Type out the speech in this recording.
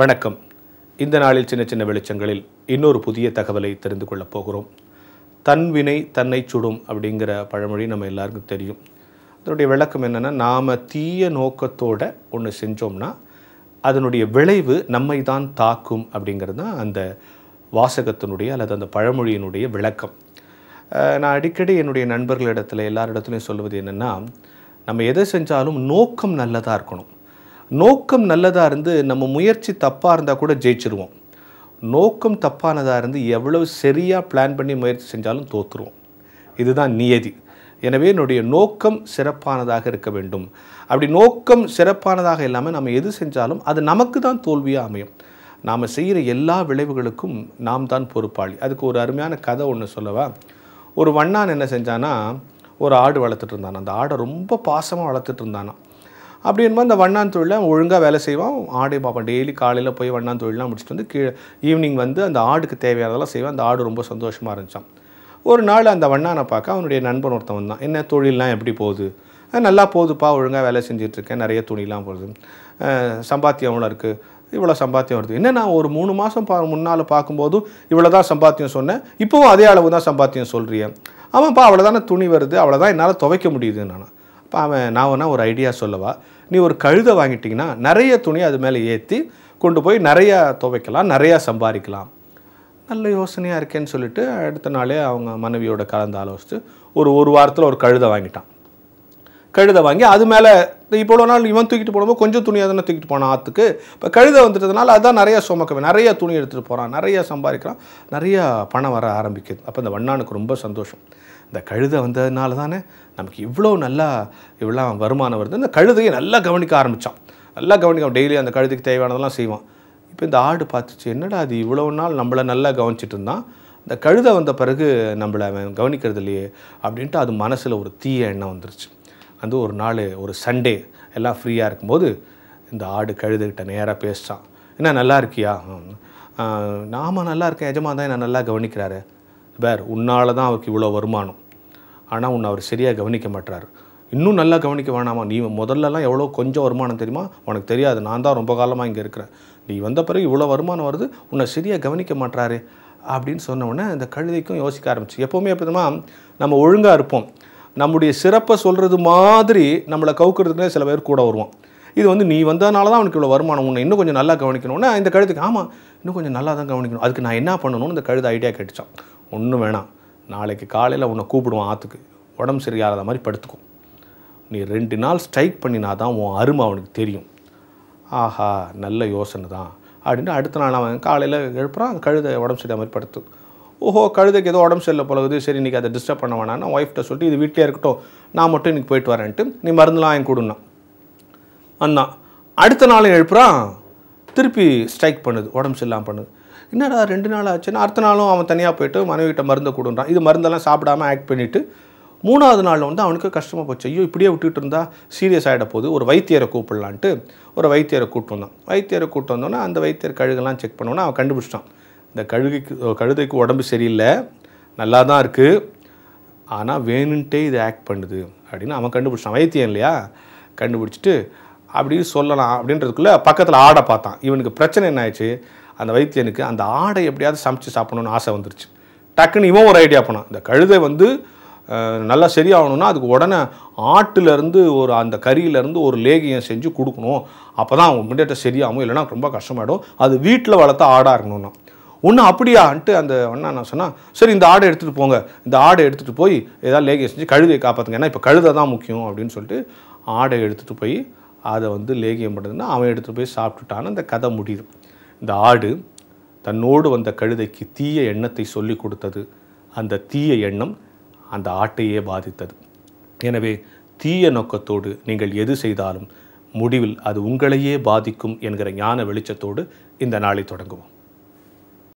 வணக்கம் இந்த நாளில் சின்ன சின்ன வெளிச்சங்களில் இன்னொரு புதிய தகவலை தெரிந்து கொள்ளப் போகிறோம் தன்வினை தன்னை சுடும் அப்படிங்கிற பழமொழி நம்ம எல்லாருக்கும் தெரியும் அதனுடைய விளக்கம் என்னென்னா நாம் தீய நோக்கத்தோடு ஒன்று செஞ்சோம்னா அதனுடைய விளைவு நம்மை தான் தாக்கும் அப்படிங்கிறது தான் அந்த வாசகத்தினுடைய அல்லது அந்த பழமொழியினுடைய விளக்கம் நான் அடிக்கடி என்னுடைய நண்பர்களிடத்தில் எல்லாரிடத்துலையும் சொல்வது என்னென்னா நம்ம எதை செஞ்சாலும் நோக்கம் நல்லதாக இருக்கணும் நோக்கம் நல்லதாக இருந்து நம்ம முயற்சி தப்பாக இருந்தால் கூட ஜெயிச்சிருவோம் நோக்கம் தப்பானதாக இருந்து எவ்வளவு சரியாக பிளான் பண்ணி முயற்சி செஞ்சாலும் தோற்றுருவோம் இதுதான் நியதி எனவே என்னுடைய நோக்கம் சிறப்பானதாக இருக்க வேண்டும் அப்படி நோக்கம் சிறப்பானதாக இல்லாமல் நம்ம எது செஞ்சாலும் அது நமக்கு தான் தோல்வியாக அமையும் நாம் செய்கிற எல்லா விளைவுகளுக்கும் நாம் தான் பொறுப்பாளி அதுக்கு ஒரு அருமையான கதை ஒன்று சொல்லவா ஒரு வண்ணான் என்ன செஞ்சானா ஒரு ஆடு வளர்த்துட்டு இருந்தானா அந்த ஆடை ரொம்ப பாசமாக வளர்த்துட்டு இருந்தானா அப்படி என்னமோ அந்த வண்ணான் வண்ணாந்தொழிலாம் ஒழுங்காக வேலை செய்வான் ஆடே பார்ப்பான் டெய்லி காலையில் போய் வண்ணாந்தொழிலாம் முடிச்சுட்டு வந்து கீழே ஈவினிங் வந்து அந்த ஆடுக்கு தேவையானதெல்லாம் செய்வான் அந்த ஆடு ரொம்ப சந்தோஷமாக இருந்துச்சான் ஒரு நாள் அந்த வண்ணானை பார்க்க அவனுடைய நண்பன் ஒருத்தன் வந்தான் என்ன தொழிலெலாம் எப்படி போகுது நல்லா போகுதுப்பா ஒழுங்காக வேலை செஞ்சிட்ருக்கேன் நிறைய துணிலாம் போகுது சம்பாத்தியம் எவ்வளோ இருக்குது இவ்வளோ சம்பாத்தியம் வருது என்ன நான் ஒரு மூணு மாதம் பா முன்னால் பார்க்கும்போதும் இவ்வளோ தான் சம்பாத்தியம் சொன்னேன் இப்போவும் அதே அளவு தான் சம்பாத்தியம் சொல்கிறேன் அவன்ப்பா அவ்வளோதானே துணி வருது அவ்வளோதான் என்னால் துவைக்க முடியுது நான் இப்போ அவன் நான் வேணா ஒரு ஐடியா சொல்லவா நீ ஒரு கழுதை வாங்கிட்டிங்கன்னா நிறைய துணி அது மேலே ஏற்றி கொண்டு போய் நிறையா துவைக்கலாம் நிறையா சம்பாதிக்கலாம் நல்ல யோசனையாக இருக்கேன்னு சொல்லிட்டு அடுத்த நாளே அவங்க மனைவியோட கலந்து ஆலோசித்து ஒரு ஒரு வாரத்தில் ஒரு கழுதை வாங்கிட்டான் கழுதை வாங்கி அது மேலே இப்போ இவ்வளோ நாள் இவன் தூக்கிட்டு போனப்போ கொஞ்சம் துணியாக தானே தூக்கிட்டு போனான் ஆற்றுக்கு இப்போ கழுதை வந்துட்டதுனால அதுதான் நிறையா சுமக்கவே நிறையா துணி எடுத்துகிட்டு போகிறான் நிறையா சம்பாதிக்கிறான் நிறையா பணம் வர ஆரம்பிக்குது அப்போ இந்த வண்ணானுக்கு ரொம்ப சந்தோஷம் இந்த கழுதை வந்ததுனால தானே நமக்கு இவ்வளோ நல்லா இவ்வளோ வருமானம் வருது இந்த கழுதையை நல்லா கவனிக்க ஆரம்பித்தான் நல்லா கவனிக்கும் டெய்லி அந்த கழுதுக்கு தேவையானதெல்லாம் செய்வான் இப்போ இந்த ஆடு பார்த்துச்சு என்னடா அது இவ்வளோ நாள் நம்மளை நல்லா கவனிச்சிட்டு இருந்தான் இந்த கழுதை வந்த பிறகு நம்மளை கவனிக்கிறது இல்லையே அப்படின்ட்டு அது மனசில் ஒரு தீய எண்ணம் வந்துருச்சு அந்த ஒரு நாள் ஒரு சண்டே எல்லாம் ஃப்ரீயாக இருக்கும்போது இந்த ஆடு கழுதுகிட்ட நேராக பேசிட்டான் என்ன நல்லா இருக்கியா நாம நல்லா இருக்கேன் எஜமா தான் என்ன நல்லா கவனிக்கிறாரு வேறு உன்னால் தான் அவருக்கு இவ்வளோ வருமானம் ஆனால் உன்னை அவர் சரியாக கவனிக்க மாட்டார் இன்னும் நல்லா கவனிக்க வேணாமா நீ முதல்லலாம் எவ்வளோ கொஞ்சம் வருமானம் தெரியுமா உனக்கு தெரியாது நான் தான் ரொம்ப காலமாக இங்கே இருக்கிறேன் நீ வந்த பிறகு இவ்வளோ வருமானம் வருது உன்னை சரியாக கவனிக்க மாட்டாரு அப்படின்னு சொன்ன உடனே இந்த கழுதைக்கும் யோசிக்க ஆரம்பிச்சு எப்போவுமே எப்போதுமா நம்ம ஒழுங்காக இருப்போம் நம்முடைய சிறப்பை சொல்கிறது மாதிரி நம்மளை கவுக்கிறதுக்குனே சில பேர் கூட வருவோம் இது வந்து நீ வந்ததுனால தான் அவனுக்கு இவ்வளோ வருமானம் ஒன்று இன்னும் கொஞ்சம் நல்லா கவனிக்கணும்னா இந்த கழுத்துக்கு ஆமாம் இன்னும் கொஞ்சம் நல்லா தான் கவனிக்கணும் அதுக்கு நான் என்ன பண்ணணும்னு இந்த கழுதை ஐடியா கேட்டுச்சான் ஒன்றும் வேணாம் நாளைக்கு காலையில் உன்னை கூப்பிடுவான் ஆற்றுக்கு உடம்பு சரியாகாத மாதிரி படுத்துக்கும் நீ ரெண்டு நாள் ஸ்ட்ரைக் பண்ணினா தான் உன் அருமை அவனுக்கு தெரியும் ஆஹா நல்ல யோசனை தான் அப்படின்ட்டு அடுத்த நாள் அவன் காலையில் எழுப்புறான் கழுத உடம்பு சரியாக மாதிரி படுத்து ஓஹோ கழுதைக்கு ஏதோ உடம்பு சரியில்லை போலகுது சரி இன்றைக்கி அதை டிஸ்டர்ப் பண்ண நான் ஒய்ஃப்ட்ட சொல்லிட்டு இது வீட்டிலே இருக்கட்டும் நான் மட்டும் இன்றைக்கி போயிட்டு வரேன்ட்டு நீ மருந்துலாம் என் கொடுன்னா அண்ணா அடுத்த நாளும் எழுப்புறான் திருப்பி ஸ்ட்ரைக் பண்ணுது உடம்பு சரியில்லாமல் பண்ணுது என்னடா ரெண்டு நாள் ஆச்சுன்னா அடுத்த நாளும் அவன் தனியாக போயிட்டு மனைவிட்ட மருந்தை கொடுன்றான் இது மருந்தெல்லாம் சாப்பிடாமல் ஆக்ட் பண்ணிவிட்டு மூணாவது நாளில் வந்து அவனுக்கு கஷ்டமாக போச்சு ஐயோ இப்படியே விட்டுட்டு இருந்தால் சீரியஸ் ஆகிட போது ஒரு வைத்தியரை கூப்பிடலான்ட்டு ஒரு வைத்தியரை கூப்பிட்டு வந்தான் வைத்தியரை கூப்பிட்டு வந்தோன்னா அந்த வைத்தியர் கழுகெல்லாம் செக் பண்ணோன்னா அவன் கண்டுபிடிச்சிட்டான் இந்த கழுகைக்கு கழுதைக்கு உடம்பு சரியில்லை நல்லா தான் இருக்குது ஆனால் வேணுன்ட்டே இது ஆக்ட் பண்ணுது அப்படின்னு அவன் கண்டுபிடிச்சான் வைத்தியம் இல்லையா கண்டுபிடிச்சிட்டு அப்படின்னு சொல்லலாம் அப்படின்றதுக்குள்ளே பக்கத்தில் ஆடை பார்த்தான் இவனுக்கு பிரச்சனை என்ன ஆயிடுச்சு அந்த வைத்தியனுக்கு அந்த ஆடை எப்படியாவது சமைச்சு சாப்பிடணுன்னு ஆசை வந்துருச்சு டக்குன்னு இவன் ஒரு ஐடியா போனான் இந்த கழுதை வந்து நல்லா சரியாகணும்னா அதுக்கு உடனே ஆட்டுலேருந்து ஒரு அந்த கறியிலேருந்து ஒரு லேகியம் செஞ்சு கொடுக்கணும் அப்போ தான் அவங்க முன்னேற்றம் சரியாகும் இல்லைனா ரொம்ப கஷ்டமாயிடும் அது வீட்டில் வளர்த்த ஆடாக இருக்கணும்னா ஒன்று அப்படியான்ட்டு அந்த அண்ணா நான் சொன்னால் சரி இந்த ஆடை எடுத்துகிட்டு போங்க இந்த ஆடை எடுத்துகிட்டு போய் ஏதாவது லேகே செஞ்சு கழுதையை காப்பாற்றுங்க ஏன்னா இப்போ கழுதை தான் முக்கியம் அப்படின்னு சொல்லிட்டு ஆடை எடுத்துகிட்டு போய் அதை வந்து லேகியம் பண்ணுறதுன்னா அவன் எடுத்துகிட்டு போய் சாப்பிட்டுட்டான்னு அந்த கதை முடியுது இந்த ஆடு தன்னோடு வந்த கழுதைக்கு தீய எண்ணத்தை சொல்லி கொடுத்தது அந்த தீய எண்ணம் அந்த ஆட்டையே பாதித்தது எனவே தீய நோக்கத்தோடு நீங்கள் எது செய்தாலும் முடிவில் அது உங்களையே பாதிக்கும் என்கிற ஞான வெளிச்சத்தோடு இந்த நாளை தொடங்குவோம்